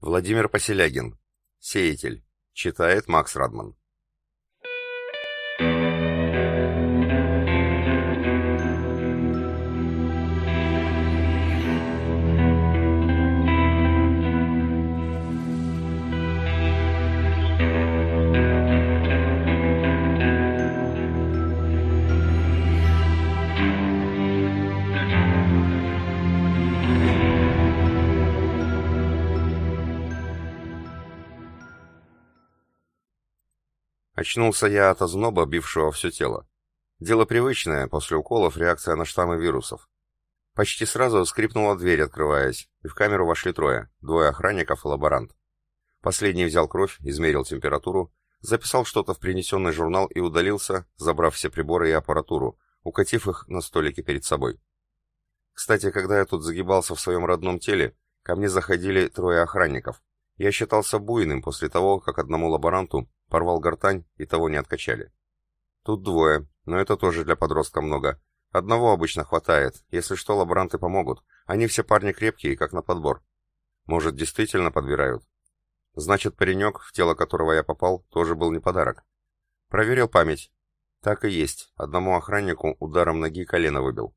Владимир Поселягин. Сеятель. Читает Макс Радман. Очнулся я от озноба, бившего все тело. Дело привычное, после уколов реакция на штаммы вирусов. Почти сразу скрипнула дверь, открываясь, и в камеру вошли трое, двое охранников и лаборант. Последний взял кровь, измерил температуру, записал что-то в принесенный журнал и удалился, забрав все приборы и аппаратуру, укатив их на столике перед собой. Кстати, когда я тут загибался в своем родном теле, ко мне заходили трое охранников. Я считался буйным после того, как одному лаборанту порвал гортань и того не откачали. Тут двое, но это тоже для подростка много. Одного обычно хватает, если что, лаборанты помогут. Они все парни крепкие, как на подбор. Может, действительно подбирают? Значит, паренек, в тело которого я попал, тоже был не подарок. Проверил память. Так и есть, одному охраннику ударом ноги колено выбил.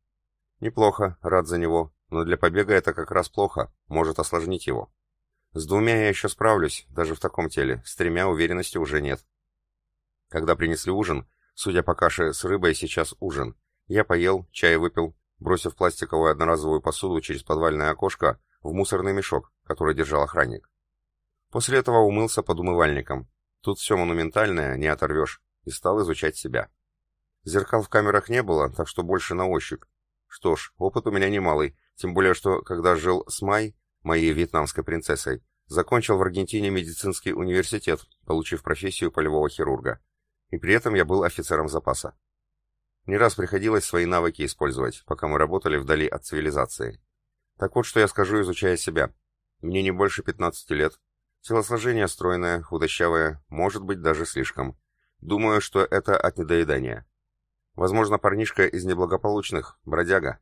Неплохо, рад за него, но для побега это как раз плохо, может осложнить его. С двумя я еще справлюсь, даже в таком теле, с тремя уверенности уже нет. Когда принесли ужин, судя по каше с рыбой, сейчас ужин. Я поел, чай выпил, бросив пластиковую одноразовую посуду через подвальное окошко в мусорный мешок, который держал охранник. После этого умылся под умывальником. Тут все монументальное, не оторвешь, и стал изучать себя. Зеркал в камерах не было, так что больше на ощупь. Что ж, опыт у меня немалый, тем более, что когда жил с Май, моей вьетнамской принцессой, закончил в Аргентине медицинский университет, получив профессию полевого хирурга. И при этом я был офицером запаса. Не раз приходилось свои навыки использовать, пока мы работали вдали от цивилизации. Так вот, что я скажу, изучая себя. Мне не больше 15 лет. Телосложение стройное, худощавое, может быть, даже слишком. Думаю, что это от недоедания. Возможно, парнишка из неблагополучных, бродяга.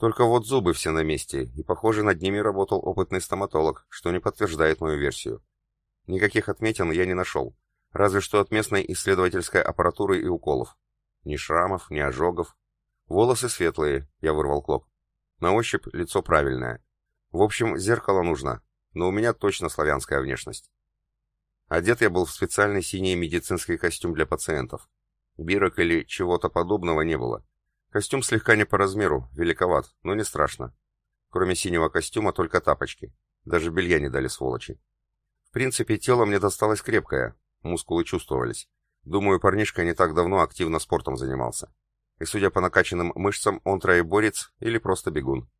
Только вот зубы все на месте, и, похоже, над ними работал опытный стоматолог, что не подтверждает мою версию. Никаких отметин я не нашел, разве что от местной исследовательской аппаратуры и уколов. Ни шрамов, ни ожогов. Волосы светлые, я вырвал клок. На ощупь лицо правильное. В общем, зеркало нужно, но у меня точно славянская внешность. Одет я был в специальный синий медицинский костюм для пациентов. Бирок или чего-то подобного не было. Костюм слегка не по размеру, великоват, но не страшно. Кроме синего костюма только тапочки. Даже белья не дали сволочи. В принципе, тело мне досталось крепкое, мускулы чувствовались. Думаю, парнишка не так давно активно спортом занимался. И судя по накачанным мышцам, он троеборец или просто бегун.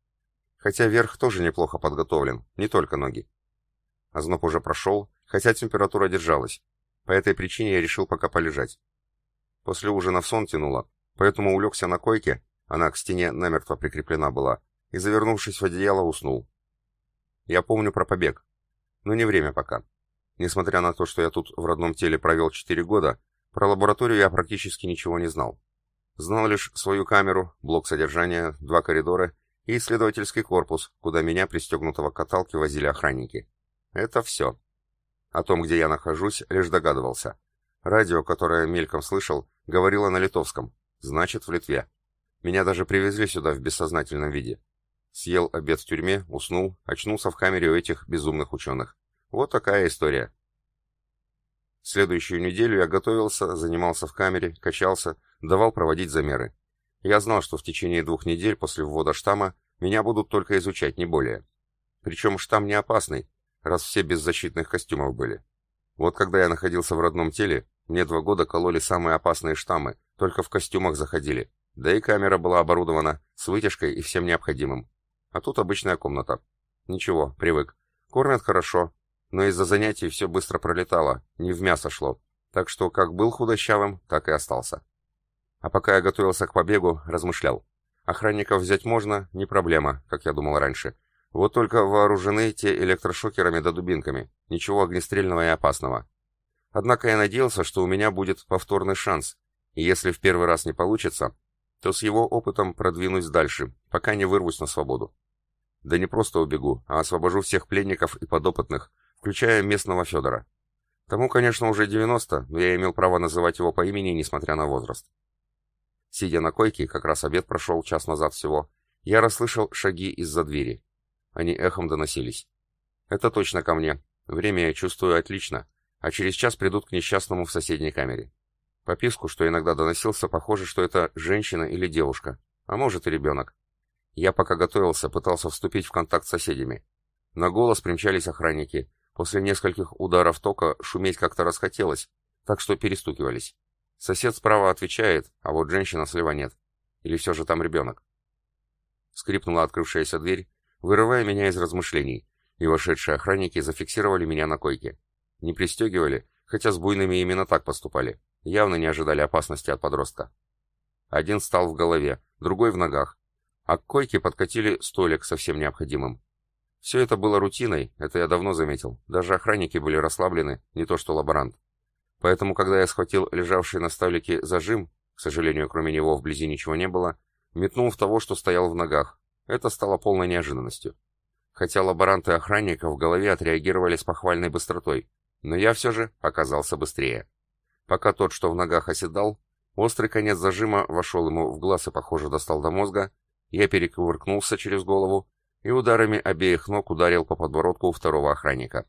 Хотя верх тоже неплохо подготовлен, не только ноги. Озноб уже прошел, хотя температура держалась. По этой причине я решил пока полежать. После ужина в сон тянуло, Поэтому улегся на койке, она к стене намертво прикреплена была, и, завернувшись в одеяло, уснул. Я помню про побег. Но не время пока. Несмотря на то, что я тут в родном теле провел 4 года, про лабораторию я практически ничего не знал. Знал лишь свою камеру, блок содержания, два коридора и исследовательский корпус, куда меня, пристегнутого к каталке, возили охранники. Это все. О том, где я нахожусь, лишь догадывался. Радио, которое мельком слышал, говорило на литовском. Значит, в Литве. Меня даже привезли сюда в бессознательном виде. Съел обед в тюрьме, уснул, очнулся в камере у этих безумных ученых. Вот такая история. Следующую неделю я готовился, занимался в камере, качался, давал проводить замеры. Я знал, что в течение двух недель после ввода штамма меня будут только изучать, не более. Причем штамм не опасный, раз все без защитных костюмов были. Вот когда я находился в родном теле, мне два года кололи самые опасные штаммы, только в костюмах заходили. Да и камера была оборудована, с вытяжкой и всем необходимым. А тут обычная комната. Ничего, привык. Кормят хорошо. Но из-за занятий все быстро пролетало, не в мясо шло. Так что как был худощавым, так и остался. А пока я готовился к побегу, размышлял. Охранников взять можно, не проблема, как я думал раньше. Вот только вооружены те электрошокерами да дубинками. Ничего огнестрельного и опасного. Однако я надеялся, что у меня будет повторный шанс, если в первый раз не получится, то с его опытом продвинусь дальше, пока не вырвусь на свободу. Да не просто убегу, а освобожу всех пленников и подопытных, включая местного Федора. Тому, конечно, уже 90, но я имел право называть его по имени, несмотря на возраст. Сидя на койке, как раз обед прошел час назад всего, я расслышал шаги из-за двери. Они эхом доносились. Это точно ко мне. Время я чувствую отлично, а через час придут к несчастному в соседней камере. По писку, что иногда доносился, похоже, что это женщина или девушка, а может и ребенок. Я пока готовился, пытался вступить в контакт с соседями. На голос примчались охранники. После нескольких ударов тока шуметь как-то расхотелось, так что перестукивались. Сосед справа отвечает, а вот женщина слева нет. Или все же там ребенок? Скрипнула открывшаяся дверь, вырывая меня из размышлений, и вошедшие охранники зафиксировали меня на койке. Не пристегивали, хотя с буйными именно так поступали явно не ожидали опасности от подростка. Один стал в голове, другой в ногах, а к койке подкатили столик со всем необходимым. Все это было рутиной, это я давно заметил, даже охранники были расслаблены, не то что лаборант. Поэтому, когда я схватил лежавший на столике зажим, к сожалению, кроме него вблизи ничего не было, метнул в того, что стоял в ногах. Это стало полной неожиданностью. Хотя лаборанты охранника в голове отреагировали с похвальной быстротой, но я все же оказался быстрее. Пока тот, что в ногах оседал, острый конец зажима вошел ему в глаз и, похоже, достал до мозга, я перекувыркнулся через голову и ударами обеих ног ударил по подбородку у второго охранника.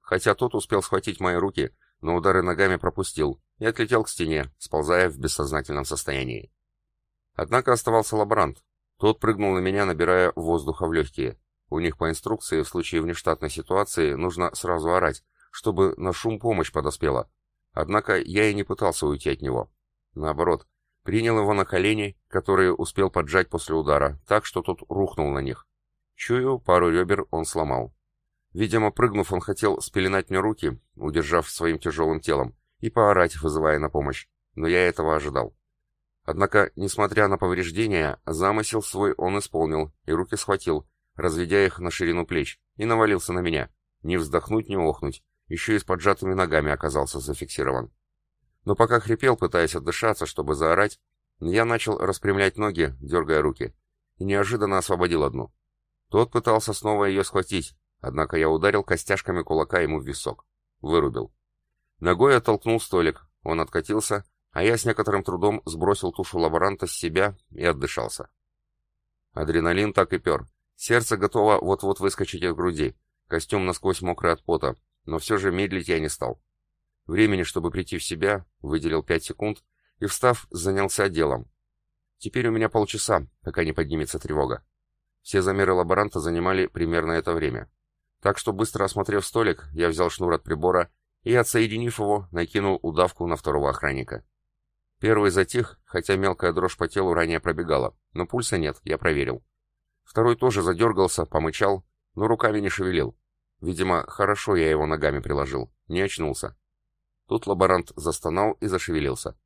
Хотя тот успел схватить мои руки, но удары ногами пропустил и отлетел к стене, сползая в бессознательном состоянии. Однако оставался лаборант. Тот прыгнул на меня, набирая воздуха в легкие. У них по инструкции в случае внештатной ситуации нужно сразу орать, чтобы на шум помощь подоспела, Однако я и не пытался уйти от него. Наоборот, принял его на колени, которые успел поджать после удара, так что тот рухнул на них. Чую, пару ребер он сломал. Видимо, прыгнув, он хотел спеленать мне руки, удержав своим тяжелым телом, и поорать, вызывая на помощь, но я этого ожидал. Однако, несмотря на повреждения, замысел свой он исполнил и руки схватил, разведя их на ширину плеч, и навалился на меня. Не вздохнуть, не охнуть еще и с поджатыми ногами оказался зафиксирован. Но пока хрипел, пытаясь отдышаться, чтобы заорать, я начал распрямлять ноги, дергая руки, и неожиданно освободил одну. Тот пытался снова ее схватить, однако я ударил костяшками кулака ему в висок. Вырубил. Ногой оттолкнул столик, он откатился, а я с некоторым трудом сбросил тушу лаборанта с себя и отдышался. Адреналин так и пер. Сердце готово вот-вот выскочить из груди. Костюм насквозь мокрый от пота но все же медлить я не стал. Времени, чтобы прийти в себя, выделил 5 секунд и, встав, занялся делом. Теперь у меня полчаса, пока не поднимется тревога. Все замеры лаборанта занимали примерно это время. Так что, быстро осмотрев столик, я взял шнур от прибора и, отсоединив его, накинул удавку на второго охранника. Первый затих, хотя мелкая дрожь по телу ранее пробегала, но пульса нет, я проверил. Второй тоже задергался, помычал, но руками не шевелил. Видимо, хорошо я его ногами приложил, не очнулся. Тут лаборант застонал и зашевелился.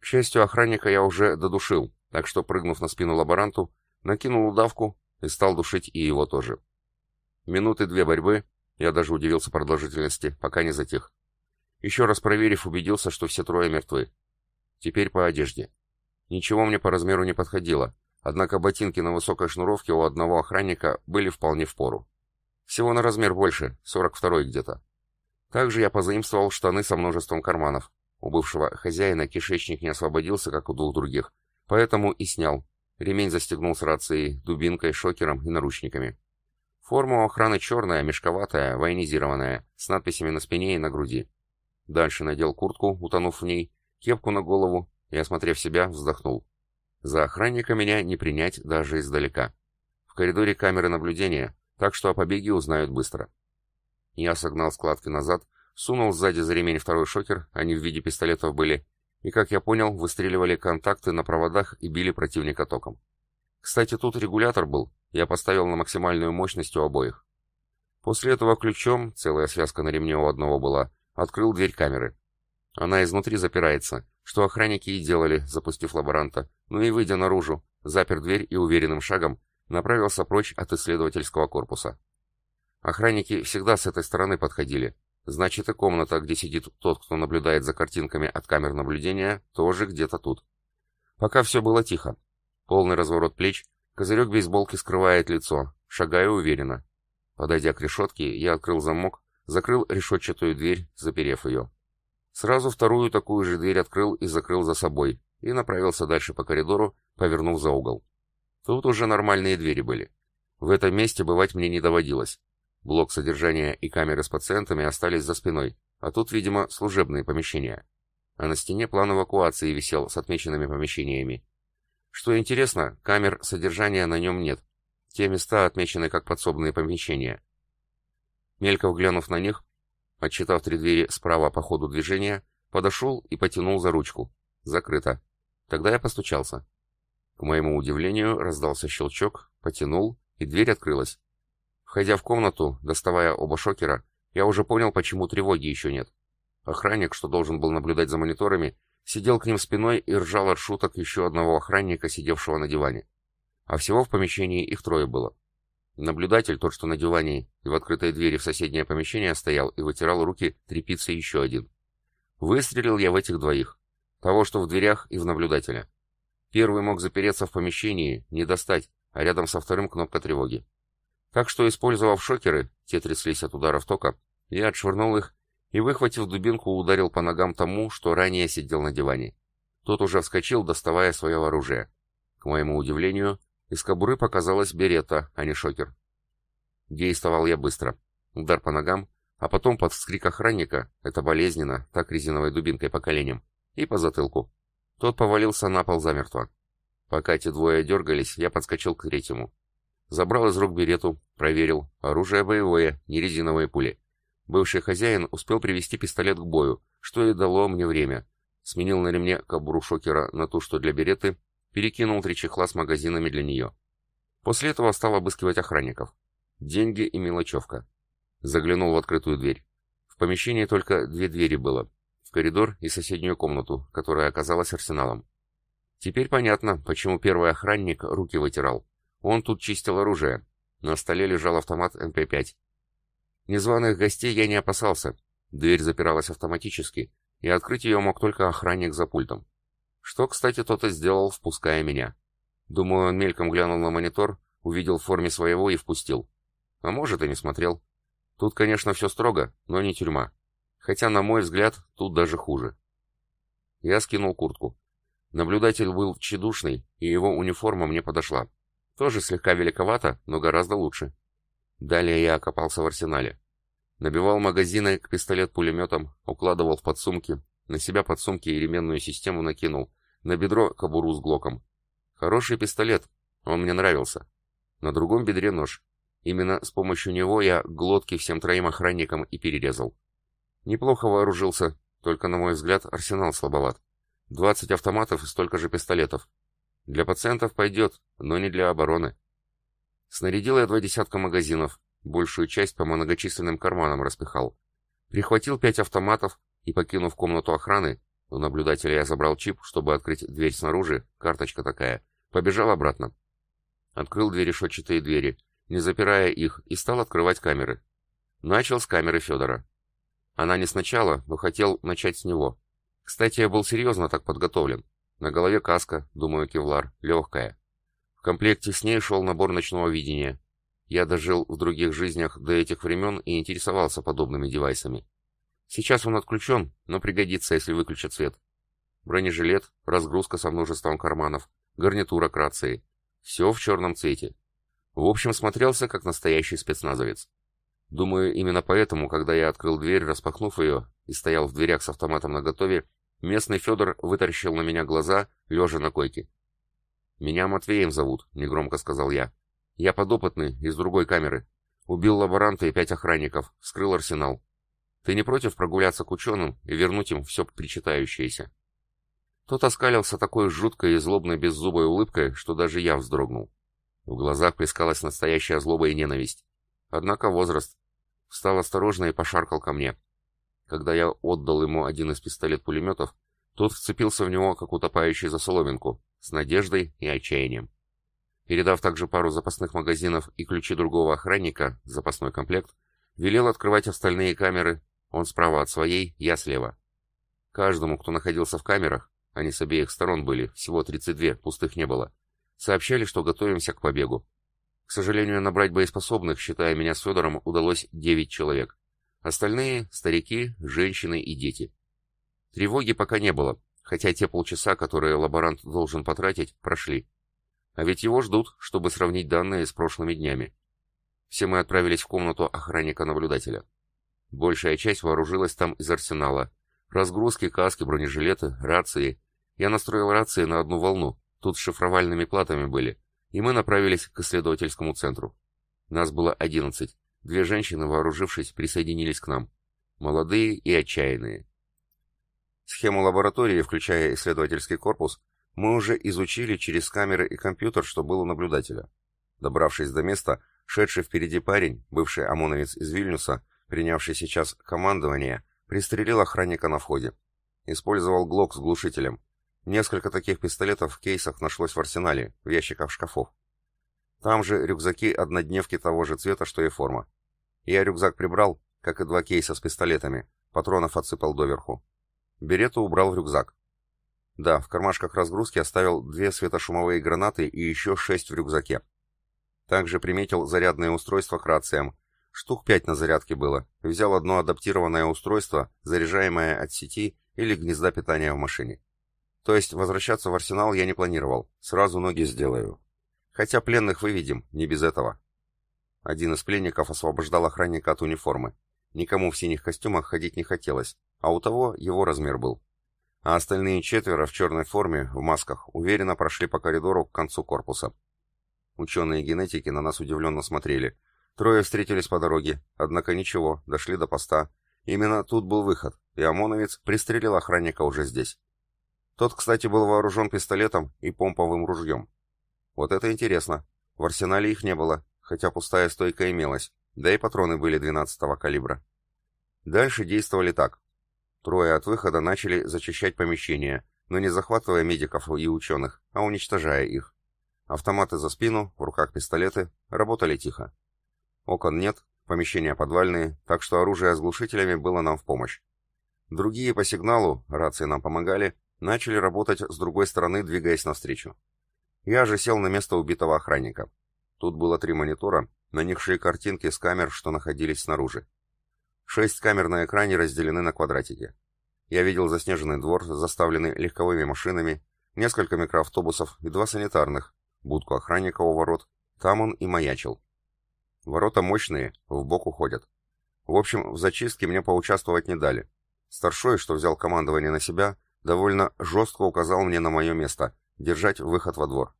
К счастью, охранника я уже додушил, так что, прыгнув на спину лаборанту, накинул удавку и стал душить и его тоже. Минуты две борьбы, я даже удивился продолжительности, пока не затих. Еще раз проверив, убедился, что все трое мертвы. Теперь по одежде. Ничего мне по размеру не подходило, однако ботинки на высокой шнуровке у одного охранника были вполне в пору. Всего на размер больше, 42-й где-то. Также я позаимствовал штаны со множеством карманов. У бывшего хозяина кишечник не освободился, как у двух других, поэтому и снял. Ремень застегнул с рацией, дубинкой, шокером и наручниками. Форма у охраны черная, мешковатая, военизированная, с надписями на спине и на груди. Дальше надел куртку, утонув в ней, кепку на голову и, осмотрев себя, вздохнул. За охранника меня не принять даже издалека. В коридоре камеры наблюдения, так что о побеге узнают быстро. Я согнал складки назад, сунул сзади за ремень второй шокер, они в виде пистолетов были, и, как я понял, выстреливали контакты на проводах и били противника током. Кстати, тут регулятор был, я поставил на максимальную мощность у обоих. После этого ключом, целая связка на ремне у одного была, открыл дверь камеры. Она изнутри запирается, что охранники и делали, запустив лаборанта, ну и, выйдя наружу, запер дверь и уверенным шагом, направился прочь от исследовательского корпуса. Охранники всегда с этой стороны подходили. Значит, и комната, где сидит тот, кто наблюдает за картинками от камер наблюдения, тоже где-то тут. Пока все было тихо. Полный разворот плеч, козырек бейсболки скрывает лицо, шагая уверенно. Подойдя к решетке, я открыл замок, закрыл решетчатую дверь, заперев ее. Сразу вторую такую же дверь открыл и закрыл за собой, и направился дальше по коридору, повернув за угол. Тут уже нормальные двери были. В этом месте бывать мне не доводилось. Блок содержания и камеры с пациентами остались за спиной, а тут, видимо, служебные помещения. А на стене план эвакуации висел с отмеченными помещениями. Что интересно, камер содержания на нем нет. Те места отмечены как подсобные помещения. Мельков глянув на них, отчитав три двери справа по ходу движения, подошел и потянул за ручку. Закрыто. Тогда я постучался. К моему удивлению раздался щелчок, потянул, и дверь открылась. Входя в комнату, доставая оба шокера, я уже понял, почему тревоги еще нет. Охранник, что должен был наблюдать за мониторами, сидел к ним спиной и ржал от шуток еще одного охранника, сидевшего на диване. А всего в помещении их трое было. Наблюдатель, тот, что на диване и в открытой двери в соседнее помещение стоял и вытирал руки тряпицей еще один. Выстрелил я в этих двоих. Того, что в дверях и в наблюдателя. Первый мог запереться в помещении, не достать, а рядом со вторым кнопка тревоги. Так что, использовав шокеры, те тряслись от ударов тока, я отшвырнул их и, выхватив дубинку, ударил по ногам тому, что ранее сидел на диване. Тот уже вскочил, доставая свое оружие. К моему удивлению, из кобуры показалась берета, а не шокер. Действовал я быстро. Удар по ногам, а потом под вскрик охранника, это болезненно, так резиновой дубинкой по коленям, и по затылку. Тот повалился на пол замертво. Пока эти двое дергались, я подскочил к третьему. Забрал из рук берету, проверил. Оружие боевое, не резиновые пули. Бывший хозяин успел привести пистолет к бою, что и дало мне время. Сменил на ремне кобуру шокера на ту, что для береты, перекинул три чехла с магазинами для нее. После этого стал обыскивать охранников. Деньги и мелочевка. Заглянул в открытую дверь. В помещении только две двери было в коридор и соседнюю комнату, которая оказалась арсеналом. Теперь понятно, почему первый охранник руки вытирал. Он тут чистил оружие. На столе лежал автомат МП-5. Незваных гостей я не опасался. Дверь запиралась автоматически, и открыть ее мог только охранник за пультом. Что, кстати, тот и сделал, впуская меня. Думаю, он мельком глянул на монитор, увидел в форме своего и впустил. А может, и не смотрел. Тут, конечно, все строго, но не тюрьма. Хотя, на мой взгляд, тут даже хуже. Я скинул куртку. Наблюдатель был тщедушный, и его униформа мне подошла. Тоже слегка великовато, но гораздо лучше. Далее я окопался в арсенале. Набивал магазины к пистолет-пулеметам, укладывал в подсумки, на себя подсумки и ременную систему накинул, на бедро кобуру с глоком. Хороший пистолет, он мне нравился. На другом бедре нож. Именно с помощью него я глотки всем троим охранникам и перерезал. Неплохо вооружился, только, на мой взгляд, арсенал слабоват. 20 автоматов и столько же пистолетов. Для пациентов пойдет, но не для обороны. Снарядил я два десятка магазинов, большую часть по многочисленным карманам распихал. Прихватил пять автоматов и, покинув комнату охраны, у наблюдателя я забрал чип, чтобы открыть дверь снаружи, карточка такая, побежал обратно. Открыл две решетчатые двери, не запирая их, и стал открывать камеры. Начал с камеры Федора. Она не сначала, но хотел начать с него. Кстати, я был серьезно так подготовлен. На голове каска, думаю, кевлар, легкая. В комплекте с ней шел набор ночного видения. Я дожил в других жизнях до этих времен и интересовался подобными девайсами. Сейчас он отключен, но пригодится, если выключат свет. Бронежилет, разгрузка со множеством карманов, гарнитура к рации. Все в черном цвете. В общем, смотрелся как настоящий спецназовец. Думаю, именно поэтому, когда я открыл дверь, распахнув ее, и стоял в дверях с автоматом наготове, местный Федор вытаращил на меня глаза, лежа на койке. «Меня Матвеем зовут», — негромко сказал я. «Я подопытный, из другой камеры. Убил лаборанта и пять охранников, вскрыл арсенал. Ты не против прогуляться к ученым и вернуть им все причитающееся?» Тот оскалился такой жуткой и злобной беззубой улыбкой, что даже я вздрогнул. В глазах плескалась настоящая злоба и ненависть. Однако возраст встал осторожно и пошаркал ко мне. Когда я отдал ему один из пистолет-пулеметов, тот вцепился в него, как утопающий за соломинку, с надеждой и отчаянием. Передав также пару запасных магазинов и ключи другого охранника, запасной комплект, велел открывать остальные камеры, он справа от своей, я слева. Каждому, кто находился в камерах, они с обеих сторон были, всего 32, пустых не было, сообщали, что готовимся к побегу. К сожалению, набрать боеспособных, считая меня с Федором, удалось 9 человек. Остальные – старики, женщины и дети. Тревоги пока не было, хотя те полчаса, которые лаборант должен потратить, прошли. А ведь его ждут, чтобы сравнить данные с прошлыми днями. Все мы отправились в комнату охранника-наблюдателя. Большая часть вооружилась там из арсенала. Разгрузки, каски, бронежилеты, рации. Я настроил рации на одну волну. Тут с шифровальными платами были и мы направились к исследовательскому центру. Нас было 11. Две женщины, вооружившись, присоединились к нам. Молодые и отчаянные. Схему лаборатории, включая исследовательский корпус, мы уже изучили через камеры и компьютер, что было у наблюдателя. Добравшись до места, шедший впереди парень, бывший ОМОНовец из Вильнюса, принявший сейчас командование, пристрелил охранника на входе. Использовал ГЛОК с глушителем. Несколько таких пистолетов в кейсах нашлось в арсенале, в ящиках шкафов. Там же рюкзаки однодневки того же цвета, что и форма. Я рюкзак прибрал, как и два кейса с пистолетами, патронов отсыпал доверху. Берету убрал в рюкзак. Да, в кармашках разгрузки оставил две светошумовые гранаты и еще шесть в рюкзаке. Также приметил зарядное устройство к рациям. Штук пять на зарядке было. Взял одно адаптированное устройство, заряжаемое от сети или гнезда питания в машине. То есть возвращаться в арсенал я не планировал. Сразу ноги сделаю. Хотя пленных выведем, не без этого. Один из пленников освобождал охранника от униформы. Никому в синих костюмах ходить не хотелось, а у того его размер был. А остальные четверо в черной форме, в масках, уверенно прошли по коридору к концу корпуса. Ученые генетики на нас удивленно смотрели. Трое встретились по дороге, однако ничего, дошли до поста. Именно тут был выход, и ОМОНовец пристрелил охранника уже здесь. Тот, кстати, был вооружен пистолетом и помповым ружьем. Вот это интересно. В арсенале их не было, хотя пустая стойка имелась, да и патроны были 12-го калибра. Дальше действовали так. Трое от выхода начали зачищать помещение, но не захватывая медиков и ученых, а уничтожая их. Автоматы за спину, в руках пистолеты, работали тихо. Окон нет, помещения подвальные, так что оружие с глушителями было нам в помощь. Другие по сигналу, рации нам помогали, начали работать с другой стороны, двигаясь навстречу. Я же сел на место убитого охранника. Тут было три монитора, на них шли картинки с камер, что находились снаружи. Шесть камер на экране разделены на квадратики. Я видел заснеженный двор, заставленный легковыми машинами, несколько микроавтобусов и два санитарных, будку охранника у ворот, там он и маячил. Ворота мощные, в бок уходят. В общем, в зачистке мне поучаствовать не дали. Старшой, что взял командование на себя, довольно жестко указал мне на мое место, держать выход во двор.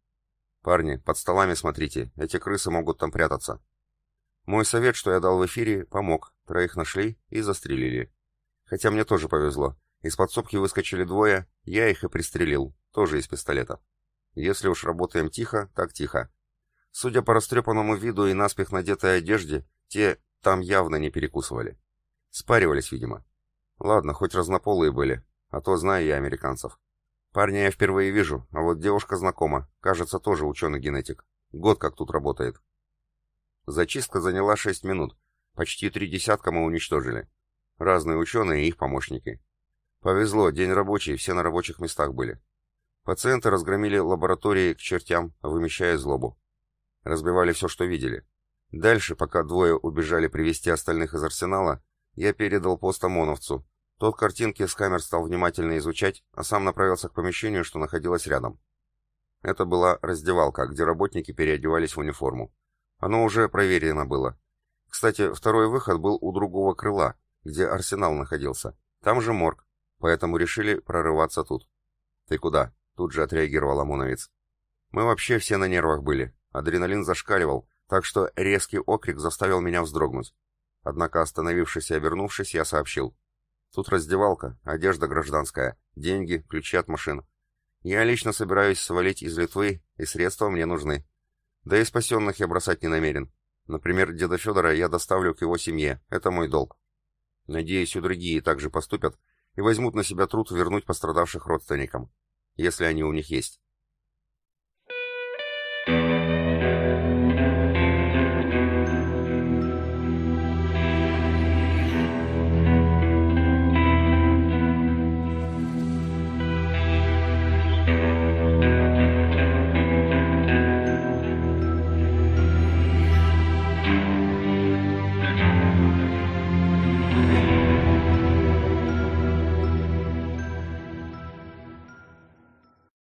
«Парни, под столами смотрите, эти крысы могут там прятаться». Мой совет, что я дал в эфире, помог, троих нашли и застрелили. Хотя мне тоже повезло. Из подсобки выскочили двое, я их и пристрелил, тоже из пистолета. Если уж работаем тихо, так тихо. Судя по растрепанному виду и наспех надетой одежде, те там явно не перекусывали. Спаривались, видимо. Ладно, хоть разнополые были, а то знаю я американцев. Парня я впервые вижу, а вот девушка знакома. Кажется, тоже ученый-генетик. Год как тут работает. Зачистка заняла 6 минут. Почти три десятка мы уничтожили. Разные ученые и их помощники. Повезло, день рабочий, все на рабочих местах были. Пациенты разгромили лаборатории к чертям, вымещая злобу. Разбивали все, что видели. Дальше, пока двое убежали привести остальных из арсенала, я передал пост ОМОНовцу, тот картинки с камер стал внимательно изучать, а сам направился к помещению, что находилось рядом. Это была раздевалка, где работники переодевались в униформу. Оно уже проверено было. Кстати, второй выход был у другого крыла, где арсенал находился. Там же морг, поэтому решили прорываться тут. «Ты куда?» — тут же отреагировал Амуновец. «Мы вообще все на нервах были. Адреналин зашкаливал, так что резкий окрик заставил меня вздрогнуть. Однако, остановившись и обернувшись, я сообщил. Тут раздевалка, одежда гражданская, деньги, ключи от машин. Я лично собираюсь свалить из Литвы, и средства мне нужны. Да и спасенных я бросать не намерен. Например, деда Федора я доставлю к его семье, это мой долг. Надеюсь, и другие также поступят и возьмут на себя труд вернуть пострадавших родственникам, если они у них есть.